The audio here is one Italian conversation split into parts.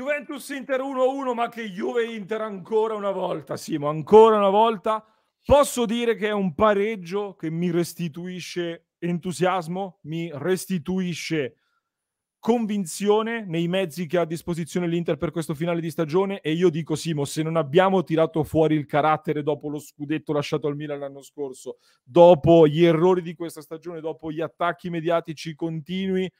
Juventus Inter 1-1, ma che Juve Inter ancora una volta, Simo, ancora una volta. Posso dire che è un pareggio che mi restituisce entusiasmo, mi restituisce convinzione nei mezzi che ha a disposizione l'Inter per questo finale di stagione e io dico Simo, se non abbiamo tirato fuori il carattere dopo lo scudetto lasciato al Milan l'anno scorso, dopo gli errori di questa stagione, dopo gli attacchi mediatici continui,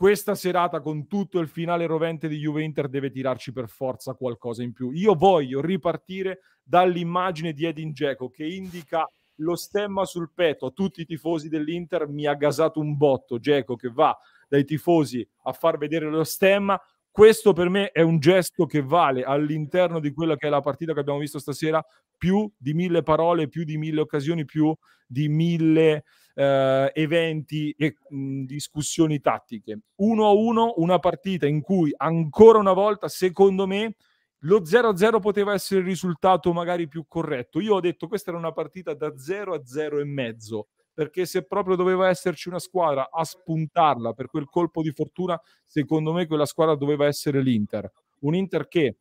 questa serata con tutto il finale rovente di Juve Inter deve tirarci per forza qualcosa in più. Io voglio ripartire dall'immagine di Edin Dzeko che indica lo stemma sul petto a tutti i tifosi dell'Inter mi ha gasato un botto Dzeko che va dai tifosi a far vedere lo stemma questo per me è un gesto che vale all'interno di quella che è la partita che abbiamo visto stasera più di mille parole più di mille occasioni più di mille eh, eventi e mh, discussioni tattiche. 1-1, una partita in cui ancora una volta, secondo me, lo 0-0 poteva essere il risultato magari più corretto. Io ho detto questa era una partita da 0 a 0 e mezzo, perché se proprio doveva esserci una squadra a spuntarla per quel colpo di fortuna, secondo me quella squadra doveva essere l'Inter. Un Inter che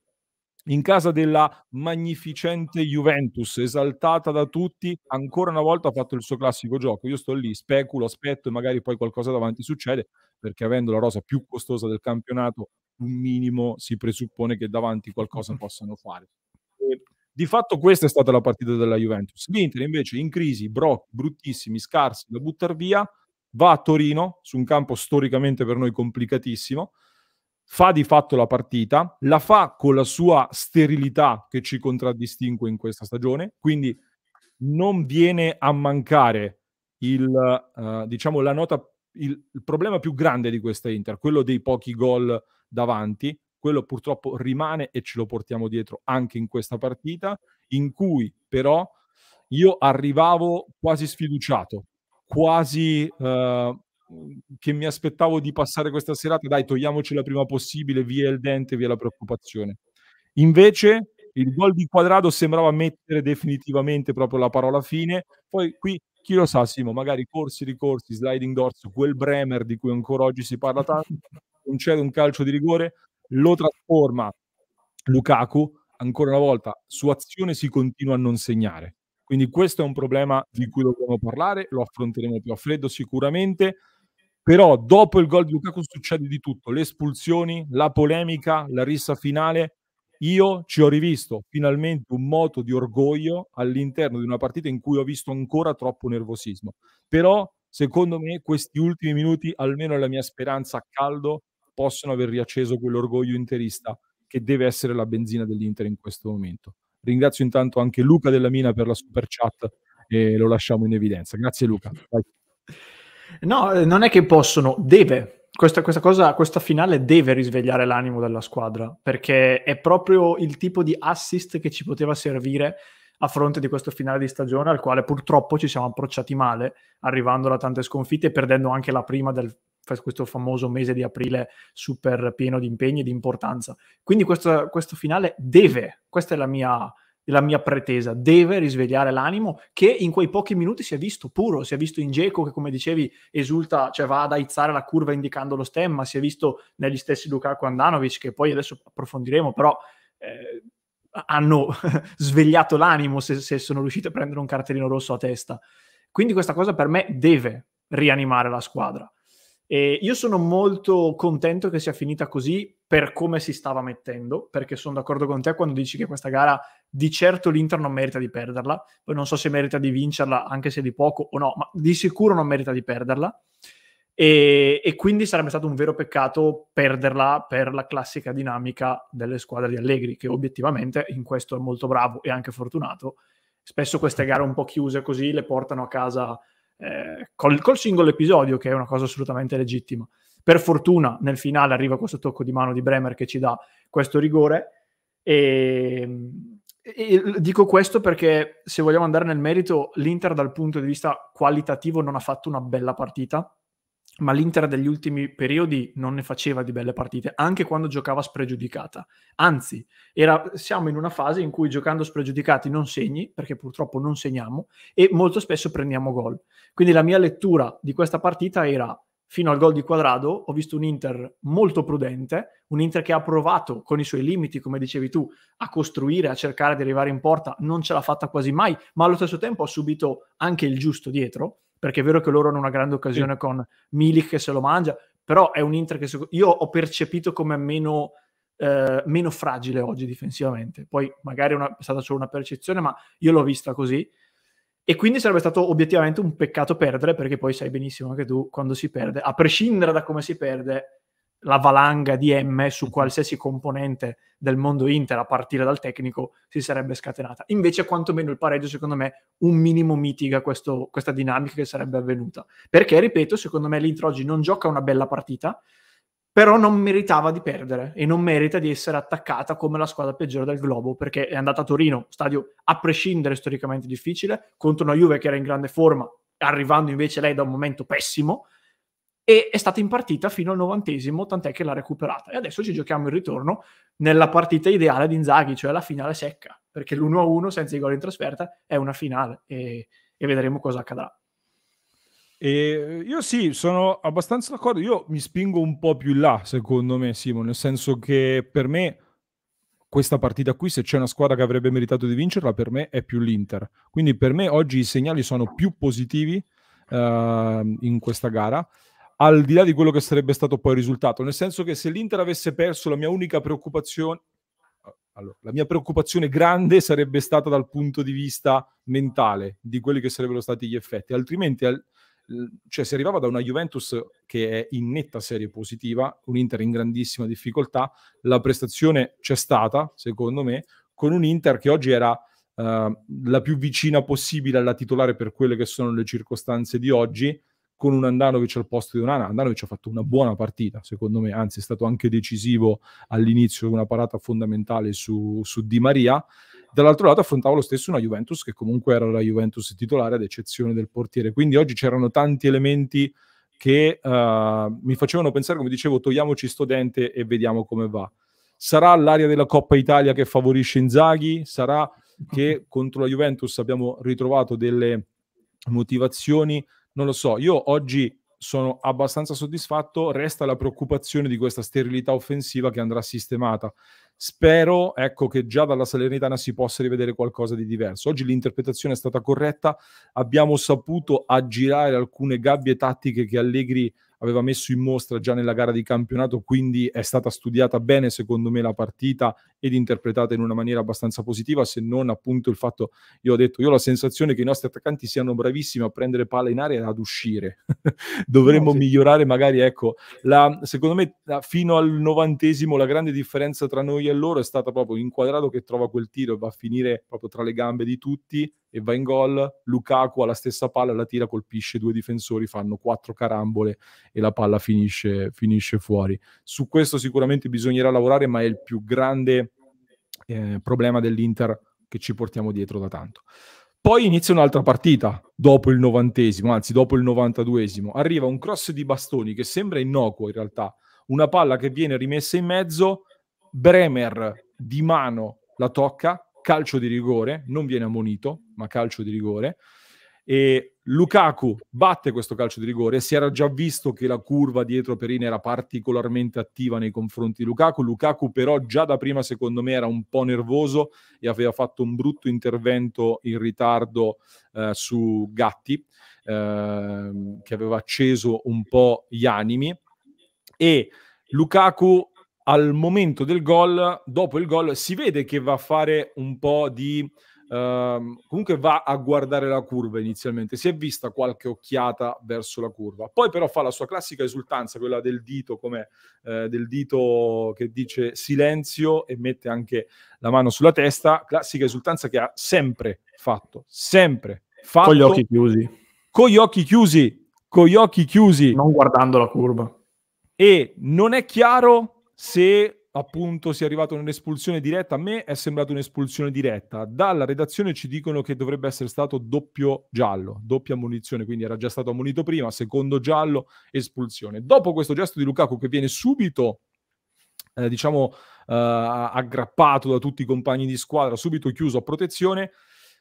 in casa della magnificente Juventus, esaltata da tutti, ancora una volta ha fatto il suo classico gioco. Io sto lì, speculo, aspetto e magari poi qualcosa davanti succede, perché avendo la rosa più costosa del campionato, un minimo si presuppone che davanti qualcosa possano fare. E di fatto questa è stata la partita della Juventus. L'Inter invece in crisi, brocchi, bruttissimi, scarsi da buttare via, va a Torino su un campo storicamente per noi complicatissimo fa di fatto la partita, la fa con la sua sterilità che ci contraddistingue in questa stagione, quindi non viene a mancare il, uh, diciamo, la nota, il, il problema più grande di questa Inter, quello dei pochi gol davanti, quello purtroppo rimane e ce lo portiamo dietro anche in questa partita, in cui però io arrivavo quasi sfiduciato, quasi eh, che mi aspettavo di passare questa serata, dai, togliamocela prima possibile, via il dente, via la preoccupazione. Invece il gol di Quadrado sembrava mettere definitivamente proprio la parola fine, poi qui chi lo sa Simo, magari corsi, ricorsi, sliding doors, quel Bremer di cui ancora oggi si parla tanto, non c'è un calcio di rigore, lo trasforma Lukaku, ancora una volta su azione si continua a non segnare. Quindi questo è un problema di cui dobbiamo parlare, lo affronteremo più a freddo sicuramente. Però dopo il gol di Lukaku succede di tutto, le espulsioni, la polemica, la rissa finale. Io ci ho rivisto finalmente un moto di orgoglio all'interno di una partita in cui ho visto ancora troppo nervosismo. Però, secondo me, questi ultimi minuti, almeno la mia speranza a caldo, possono aver riacceso quell'orgoglio interista che deve essere la benzina dell'Inter in questo momento. Ringrazio intanto anche Luca della Mina per la super chat e lo lasciamo in evidenza. Grazie Luca. Vai. No, eh, non è che possono, deve. Questa, questa, cosa, questa finale deve risvegliare l'animo della squadra, perché è proprio il tipo di assist che ci poteva servire a fronte di questo finale di stagione al quale purtroppo ci siamo approcciati male, arrivando da tante sconfitte e perdendo anche la prima del questo famoso mese di aprile super pieno di impegni e di importanza. Quindi questo, questo finale deve, questa è la mia la mia pretesa, deve risvegliare l'animo che in quei pochi minuti si è visto puro, si è visto in Geco che come dicevi esulta, cioè va ad aizzare la curva indicando lo stemma, si è visto negli stessi Lukaku Andanovic che poi adesso approfondiremo, però eh, hanno svegliato l'animo se, se sono riusciti a prendere un cartellino rosso a testa. Quindi questa cosa per me deve rianimare la squadra. E io sono molto contento che sia finita così per come si stava mettendo, perché sono d'accordo con te quando dici che questa gara di certo l'Inter non merita di perderla, poi non so se merita di vincerla anche se di poco o no, ma di sicuro non merita di perderla e, e quindi sarebbe stato un vero peccato perderla per la classica dinamica delle squadre di Allegri, che obiettivamente in questo è molto bravo e anche fortunato. Spesso queste gare un po' chiuse così le portano a casa eh, col, col singolo episodio, che è una cosa assolutamente legittima. Per fortuna nel finale arriva questo tocco di mano di Bremer che ci dà questo rigore. Ehm, e, e dico questo perché se vogliamo andare nel merito, l'Inter dal punto di vista qualitativo non ha fatto una bella partita, ma l'Inter degli ultimi periodi non ne faceva di belle partite, anche quando giocava spregiudicata. Anzi, era, siamo in una fase in cui giocando spregiudicati non segni, perché purtroppo non segniamo, e molto spesso prendiamo gol. Quindi la mia lettura di questa partita era fino al gol di Quadrado ho visto un Inter molto prudente, un Inter che ha provato con i suoi limiti, come dicevi tu, a costruire, a cercare di arrivare in porta, non ce l'ha fatta quasi mai, ma allo stesso tempo ha subito anche il giusto dietro, perché è vero che loro hanno una grande occasione sì. con Milik che se lo mangia, però è un Inter che io ho percepito come meno, eh, meno fragile oggi difensivamente. Poi magari una, è stata solo una percezione, ma io l'ho vista così e quindi sarebbe stato obiettivamente un peccato perdere, perché poi sai benissimo che tu quando si perde, a prescindere da come si perde, la valanga di M su mhm. qualsiasi componente del mondo Inter, a partire dal tecnico, si sarebbe scatenata. Invece, quantomeno il pareggio, secondo me, un minimo mitiga questo, questa dinamica che sarebbe avvenuta. Perché, ripeto, secondo me l'Inter oggi non gioca una bella partita, però non meritava di perdere e non merita di essere attaccata come la squadra peggiore del globo perché è andata a Torino, stadio a prescindere storicamente difficile, contro una Juve che era in grande forma, arrivando invece lei da un momento pessimo e è stata in partita fino al novantesimo, tant'è che l'ha recuperata. E adesso ci giochiamo il ritorno nella partita ideale di Inzaghi, cioè la finale secca, perché l'1-1 senza i gol in trasferta è una finale e, e vedremo cosa accadrà. E eh, io sì, sono abbastanza d'accordo. Io mi spingo un po' più in là, secondo me, Simon, nel senso che per me questa partita qui, se c'è una squadra che avrebbe meritato di vincerla, per me è più l'Inter. Quindi per me oggi i segnali sono più positivi uh, in questa gara, al di là di quello che sarebbe stato poi il risultato. Nel senso che se l'Inter avesse perso, la mia unica preoccupazione, allora, la mia preoccupazione grande sarebbe stata dal punto di vista mentale di quelli che sarebbero stati gli effetti, altrimenti al, cioè si arrivava da una Juventus che è in netta serie positiva, un Inter in grandissima difficoltà, la prestazione c'è stata, secondo me, con un Inter che oggi era uh, la più vicina possibile alla titolare per quelle che sono le circostanze di oggi, con un Andanovic al posto di Onana. Andanovic ha fatto una buona partita, secondo me, anzi è stato anche decisivo all'inizio, una parata fondamentale su, su Di Maria. Dall'altro lato affrontava lo stesso una Juventus che comunque era la Juventus titolare ad eccezione del portiere. Quindi oggi c'erano tanti elementi che uh, mi facevano pensare, come dicevo, togliamoci sto dente e vediamo come va. Sarà l'area della Coppa Italia che favorisce Inzaghi? Sarà che contro la Juventus abbiamo ritrovato delle motivazioni? Non lo so. Io oggi sono abbastanza soddisfatto, resta la preoccupazione di questa sterilità offensiva che andrà sistemata. Spero ecco, che già dalla Salernitana si possa rivedere qualcosa di diverso. Oggi l'interpretazione è stata corretta, abbiamo saputo aggirare alcune gabbie tattiche che Allegri aveva messo in mostra già nella gara di campionato, quindi è stata studiata bene secondo me la partita ed interpretata in una maniera abbastanza positiva, se non appunto il fatto, io ho detto, io ho la sensazione che i nostri attaccanti siano bravissimi a prendere palla in aria e ad uscire. Dovremmo no, sì. migliorare magari, ecco, la, secondo me fino al novantesimo la grande differenza tra noi e loro è stata proprio l'inquadrato che trova quel tiro e va a finire proprio tra le gambe di tutti e va in gol. Lukaku ha la stessa palla, la tira, colpisce due difensori, fanno quattro carambole e la palla finisce, finisce fuori. Su questo sicuramente bisognerà lavorare, ma è il più grande eh, problema dell'Inter che ci portiamo dietro da tanto. Poi inizia un'altra partita dopo il novantesimo, anzi dopo il novantaduesimo. Arriva un cross di bastoni che sembra innocuo in realtà, una palla che viene rimessa in mezzo, Bremer di mano la tocca, calcio di rigore, non viene ammonito, ma calcio di rigore e Lukaku batte questo calcio di rigore, si era già visto che la curva dietro Perin era particolarmente attiva nei confronti di Lukaku, Lukaku però già da prima secondo me era un po' nervoso e aveva fatto un brutto intervento in ritardo eh, su Gatti eh, che aveva acceso un po' gli animi e Lukaku al momento del gol, dopo il gol, si vede che va a fare un po' di ehm, comunque va a guardare la curva inizialmente, si è vista qualche occhiata verso la curva, poi però fa la sua classica esultanza, quella del dito, come eh, del dito che dice silenzio e mette anche la mano sulla testa, classica esultanza che ha sempre fatto, sempre fatto. Con gli occhi chiusi. Con gli occhi chiusi, con gli occhi chiusi. Non guardando la curva. E non è chiaro se appunto si è arrivato un'espulsione diretta, a me è sembrato un'espulsione diretta. Dalla redazione ci dicono che dovrebbe essere stato doppio giallo, doppia munizione, quindi era già stato ammonito prima, secondo giallo, espulsione. Dopo questo gesto di Lukaku che viene subito eh, diciamo eh, aggrappato da tutti i compagni di squadra, subito chiuso a protezione,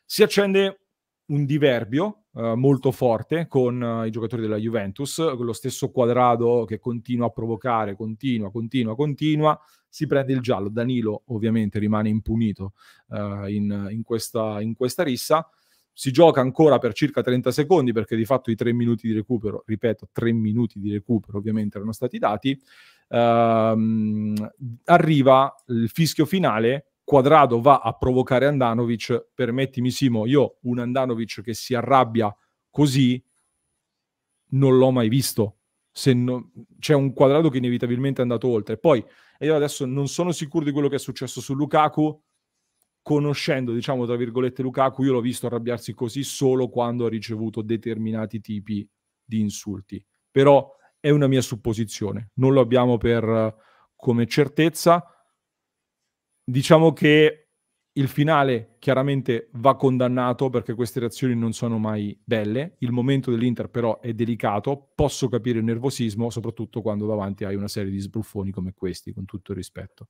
si accende un diverbio eh, molto forte con eh, i giocatori della Juventus, con lo stesso quadrado che continua a provocare, continua, continua, continua, si prende il giallo. Danilo ovviamente rimane impunito eh, in, in, questa, in questa rissa. Si gioca ancora per circa 30 secondi perché di fatto i tre minuti di recupero, ripeto, tre minuti di recupero ovviamente erano stati dati. Ehm, arriva il fischio finale Quadrado va a provocare Andanovic, permettimi Simo, io un Andanovic che si arrabbia così non l'ho mai visto. No, c'è un quadrato che inevitabilmente è andato oltre. Poi io adesso non sono sicuro di quello che è successo su Lukaku, conoscendo, diciamo, tra virgolette Lukaku, io l'ho visto arrabbiarsi così solo quando ha ricevuto determinati tipi di insulti. Però è una mia supposizione, non lo abbiamo per, eh, come certezza Diciamo che il finale chiaramente va condannato perché queste reazioni non sono mai belle. Il momento dell'Inter però è delicato. Posso capire il nervosismo, soprattutto quando davanti hai una serie di sbruffoni come questi, con tutto il rispetto.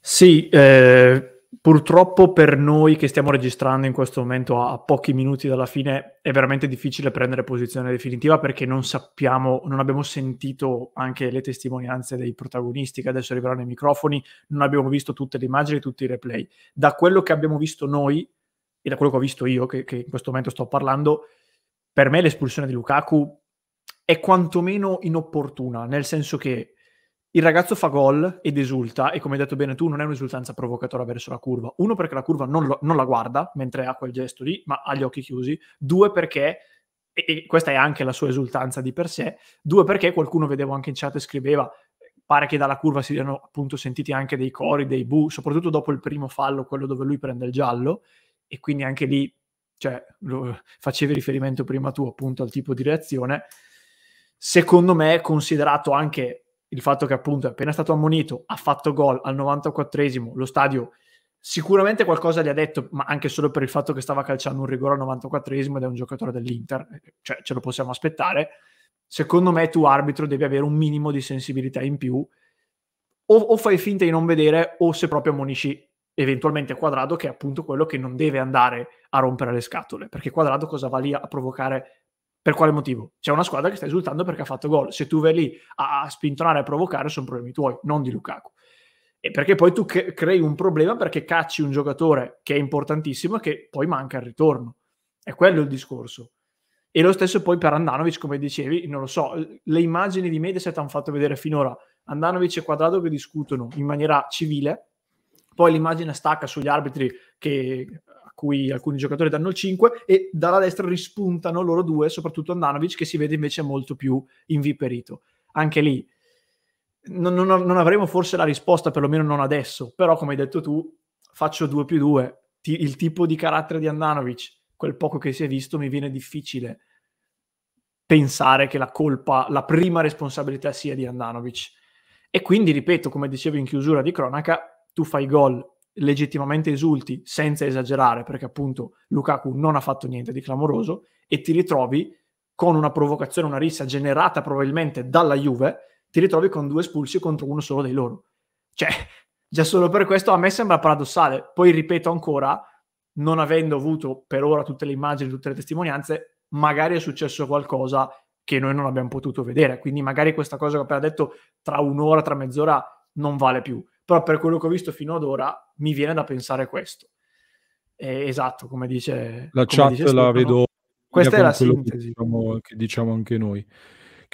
Sì, eh, purtroppo per noi che stiamo registrando in questo momento a, a, pochi minuti dalla fine è veramente difficile prendere posizione definitiva perché non sappiamo, non abbiamo sentito anche le testimonianze dei protagonisti che adesso arriveranno ai microfoni, non abbiamo visto tutte le immagini, tutti i replay. Da quello che abbiamo visto noi e da quello che ho visto io, che, che in questo momento sto parlando, per me l'espulsione di Lukaku è quantomeno inopportuna, nel senso che il ragazzo fa gol ed esulta, e come hai detto bene tu, non è un'esultanza provocatoria verso la curva. Uno, perché la curva non, lo, non la guarda mentre ha quel gesto lì, ma ha gli occhi chiusi. Due, perché e, questa è anche la sua esultanza di per sé, due perché qualcuno vedevo anche in chat e scriveva pare che dalla curva si siano appunto sentiti anche dei cori, dei bu, soprattutto dopo il primo fallo, quello dove lui prende il giallo e quindi anche lì cioè, lo, facevi riferimento prima tu appunto al tipo di reazione, secondo me considerato anche il fatto che appunto è appena stato ammonito, ha fatto gol al 94esimo, lo stadio sicuramente qualcosa gli ha detto, ma anche solo per il fatto che stava calciando un rigore al 94esimo ed è un giocatore dell'Inter, cioè ce lo possiamo aspettare. Secondo me tu arbitro devi avere un minimo di sensibilità in più, o, o fai finta di non vedere o se proprio ammonisci eventualmente Quadrado che è appunto quello che non deve andare a rompere le scatole, perché Quadrado cosa va lì a provocare per quale motivo? C'è una squadra che sta esultando perché ha fatto gol. Se tu vai lì a, a e a provocare, sono problemi tuoi, non di Lukaku. E perché poi tu cre- crei un problema perché cacci un giocatore che è importantissimo e che poi manca il ritorno. È quello il discorso. E lo stesso poi per Andanovic, come dicevi, non lo so, le immagini di Mediaset hanno fatto vedere finora Andanovic e Quadrado che discutono in maniera civile, poi l'immagine stacca sugli arbitri che cui alcuni giocatori danno il 5 e dalla destra rispuntano loro due, soprattutto Andanovic che si vede invece molto più inviperito. Anche lì non, non, non avremo forse la risposta, perlomeno non adesso, però come hai detto tu, faccio 2 più 2, Ti, il tipo di carattere di Andanovic, quel poco che si è visto, mi viene difficile pensare che la colpa, la prima responsabilità sia di Andanovic. E quindi, ripeto, come dicevo in chiusura di cronaca, tu fai gol legittimamente esulti senza esagerare, perché appunto Lukaku non ha fatto niente di clamoroso, e ti ritrovi con una provocazione, una rissa generata probabilmente dalla Juve, ti ritrovi con due espulsi contro uno solo dei loro. Cioè, già solo per questo a me sembra paradossale. Poi ripeto ancora, non avendo avuto per ora tutte le immagini, tutte le testimonianze, magari è successo qualcosa che noi non abbiamo potuto vedere. Quindi magari questa cosa che ho appena detto tra un'ora, tra mezz'ora non vale più però per quello che ho visto fino ad ora mi viene da pensare questo. Eh, esatto, come dice la come chat, dice la vedo. Questa è la sintesi diciamo, che diciamo anche noi.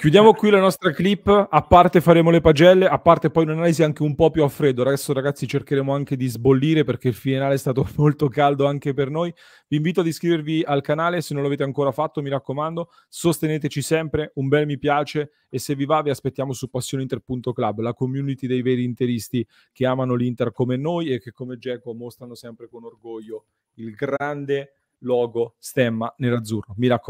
Chiudiamo qui la nostra clip, a parte faremo le pagelle, a parte poi un'analisi anche un po' più a freddo. Adesso ragazzi cercheremo anche di sbollire perché il finale è stato molto caldo anche per noi. Vi invito ad iscrivervi al canale se non l'avete ancora fatto, mi raccomando, sosteneteci sempre, un bel mi piace e se vi va vi aspettiamo su passioneinter.club, la community dei veri interisti che amano l'Inter come noi e che come Geco mostrano sempre con orgoglio il grande logo stemma nerazzurro. Mi raccomando.